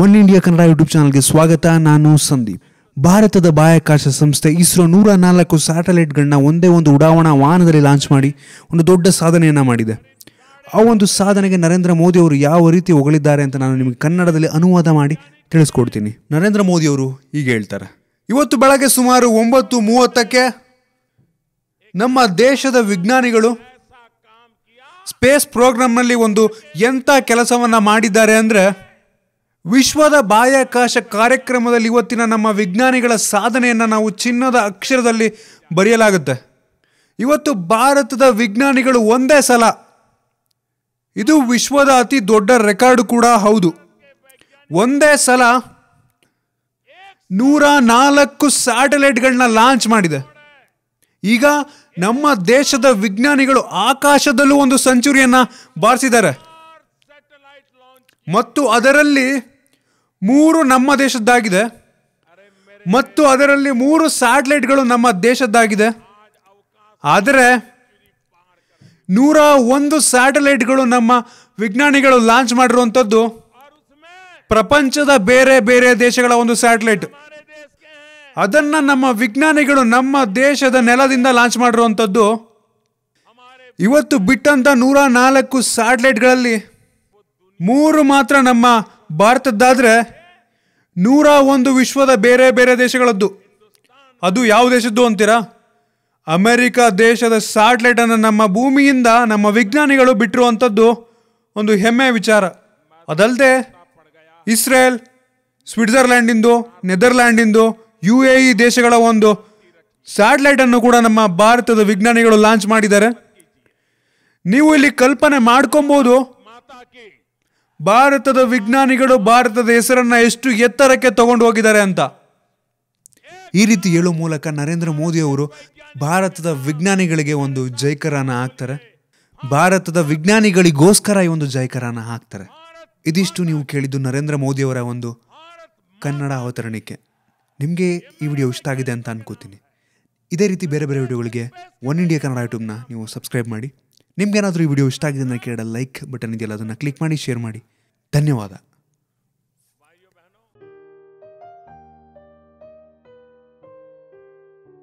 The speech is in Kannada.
ಒನ್ ಇಂಡಿಯಾ ಕನ್ನಡ ಯೂಟ್ಯೂಬ್ ಚಾನಲ್ಗೆ ಸ್ವಾಗತ ನಾನು ಸಂದೀಪ್ ಭಾರತದ ಬಾಹ್ಯಾಕಾಶ ಸಂಸ್ಥೆ ಇಸ್ರೋ ನೂರ ನಾಲ್ಕು ಸ್ಯಾಟಲೈಟ್ಗಳನ್ನ ಒಂದೇ ಒಂದು ಉಡಾವಣಾ ವಾಹನದಲ್ಲಿ ಲಾಂಚ್ ಮಾಡಿ ಒಂದು ದೊಡ್ಡ ಸಾಧನೆಯನ್ನು ಮಾಡಿದೆ ಆ ಒಂದು ಸಾಧನೆಗೆ ನರೇಂದ್ರ ಮೋದಿ ಅವರು ಯಾವ ರೀತಿ ಹೊಗಳಿದ್ದಾರೆ ಅಂತ ನಾನು ನಿಮಗೆ ಕನ್ನಡದಲ್ಲಿ ಅನುವಾದ ಮಾಡಿ ತಿಳಿಸ್ಕೊಡ್ತೀನಿ ನರೇಂದ್ರ ಮೋದಿ ಅವರು ಹೀಗೆ ಹೇಳ್ತಾರೆ ಇವತ್ತು ಬೆಳಗ್ಗೆ ಸುಮಾರು ಒಂಬತ್ತು ಮೂವತ್ತಕ್ಕೆ ನಮ್ಮ ದೇಶದ ವಿಜ್ಞಾನಿಗಳು ಸ್ಪೇಸ್ ಪ್ರೋಗ್ರಾಮ್ನಲ್ಲಿ ಒಂದು ಎಂಥ ಕೆಲಸವನ್ನು ಮಾಡಿದ್ದಾರೆ ಅಂದರೆ ವಿಶ್ವದ ಬಾಹ್ಯಾಕಾಶ ಕಾರ್ಯಕ್ರಮದಲ್ಲಿ ಇವತ್ತಿನ ನಮ್ಮ ವಿಜ್ಞಾನಿಗಳ ಸಾಧನೆಯನ್ನು ನಾವು ಚಿನ್ನದ ಅಕ್ಷರದಲ್ಲಿ ಬರೆಯಲಾಗುತ್ತೆ ಇವತ್ತು ಭಾರತದ ವಿಜ್ಞಾನಿಗಳು ಒಂದೇ ಸಲ ಇದು ವಿಶ್ವದ ಅತಿ ದೊಡ್ಡ ರೆಕಾರ್ಡ್ ಕೂಡ ಹೌದು ಒಂದೇ ಸಲ ನೂರ ನಾಲ್ಕು ಸ್ಯಾಟಲೈಟ್ಗಳನ್ನ ಲಾಂಚ್ ಮಾಡಿದೆ ಈಗ ನಮ್ಮ ದೇಶದ ವಿಜ್ಞಾನಿಗಳು ಆಕಾಶದಲ್ಲೂ ಒಂದು ಸೆಂಚುರಿಯನ್ನು ಬಾರಿಸಿದ್ದಾರೆ ಮತ್ತು ಅದರಲ್ಲಿ ಮೂರು ನಮ್ಮ ದೇಶದ್ದಾಗಿದೆ ಮತ್ತು ಅದರಲ್ಲಿ ಮೂರು ಸ್ಯಾಟಲೈಟ್ಗಳು ನಮ್ಮ ದೇಶದ್ದಾಗಿದೆ ಆದರೆ ನೂರ ಒಂದು ಸ್ಯಾಟಲೈಟ್ಗಳು ನಮ್ಮ ವಿಜ್ಞಾನಿಗಳು ಲಾಂಚ್ ಮಾಡಿರುವಂಥದ್ದು ಪ್ರಪಂಚದ ಬೇರೆ ಬೇರೆ ದೇಶಗಳ ಒಂದು ಸ್ಯಾಟಲೈಟ್ ಅದನ್ನು ನಮ್ಮ ವಿಜ್ಞಾನಿಗಳು ನಮ್ಮ ದೇಶದ ನೆಲದಿಂದ ಲಾಂಚ್ ಮಾಡಿರುವಂಥದ್ದು ಇವತ್ತು ಬಿಟ್ಟಂಥ ನೂರ ನಾಲ್ಕು ಸ್ಯಾಟಲೈಟ್ಗಳಲ್ಲಿ ಮೂರು ಮಾತ್ರ ನಮ್ಮ ಭಾರತದ್ದಾದರೆ ನೂರ ಒಂದು ವಿಶ್ವದ ಬೇರೆ ಬೇರೆ ದೇಶಗಳದ್ದು ಅದು ಯಾವ ದೇಶದ್ದು ಅಂತೀರಾ ಅಮೆರಿಕ ದೇಶದ ಸ್ಯಾಟ್ಲೈಟನ್ನು ನಮ್ಮ ಭೂಮಿಯಿಂದ ನಮ್ಮ ವಿಜ್ಞಾನಿಗಳು ಬಿಟ್ಟಿರುವಂಥದ್ದು ಒಂದು ಹೆಮ್ಮೆಯ ವಿಚಾರ ಅದಲ್ಲದೆ ಇಸ್ರೇಲ್ ಸ್ವಿಟ್ಜರ್ಲ್ಯಾಂಡಿಂದು ನೆದರ್ಲ್ಯಾಂಡಿಂದು ಯು ಎ ಇ ದೇಶಗಳ ಒಂದು ಸ್ಯಾಟಲೈಟನ್ನು ಕೂಡ ನಮ್ಮ ಭಾರತದ ವಿಜ್ಞಾನಿಗಳು ಲಾಂಚ್ ಮಾಡಿದ್ದಾರೆ ನೀವು ಇಲ್ಲಿ ಕಲ್ಪನೆ ಮಾಡ್ಕೊಬೋದು ಭಾರತದ ವಿಜ್ಞಾನಿಗಳು ಭಾರತದ ಹೆಸರನ್ನು ಎಷ್ಟು ಎತ್ತರಕ್ಕೆ ತಗೊಂಡು ಹೋಗಿದ್ದಾರೆ ಅಂತ ಈ ರೀತಿ ಹೇಳೋ ಮೂಲಕ ನರೇಂದ್ರ ಮೋದಿ ಅವರು ಭಾರತದ ವಿಜ್ಞಾನಿಗಳಿಗೆ ಒಂದು ಜೈಕರಾನ ಹಾಕ್ತಾರೆ ಭಾರತದ ವಿಜ್ಞಾನಿಗಳಿಗೋಸ್ಕರ ಈ ಒಂದು ಜೈಕರಾನ ಹಾಕ್ತಾರೆ ಇದಿಷ್ಟು ನೀವು ಕೇಳಿದ್ದು ನರೇಂದ್ರ ಮೋದಿಯವರ ಒಂದು ಕನ್ನಡ ಅವತರಣಿಕೆ ನಿಮಗೆ ಈ ವಿಡಿಯೋ ಇಷ್ಟ ಆಗಿದೆ ಅಂತ ಅನ್ಕೋತೀನಿ ಇದೇ ರೀತಿ ಬೇರೆ ಬೇರೆ ವಿಡಿಯೋಗಳಿಗೆ ಒನ್ ಇಂಡಿಯಾ ಕನ್ನಡ ಯೂಟ್ಯೂಬ್ನ ನೀವು ಸಬ್ಸ್ಕ್ರೈಬ್ ಮಾಡಿ ನಿಮ್ಗೇನಾದರೂ ಈ ವಿಡಿಯೋ ಇಷ್ಟ ಆಗಿದೆ ಅಂದರೆ ಕೇಳ ಲೈಕ್ ಬಟನ್ ಇದೆಯಲ್ಲ ಅದನ್ನು ಕ್ಲಿಕ್ ಮಾಡಿ ಶೇರ್ ಮಾಡಿ ಧನ್ಯವಾದ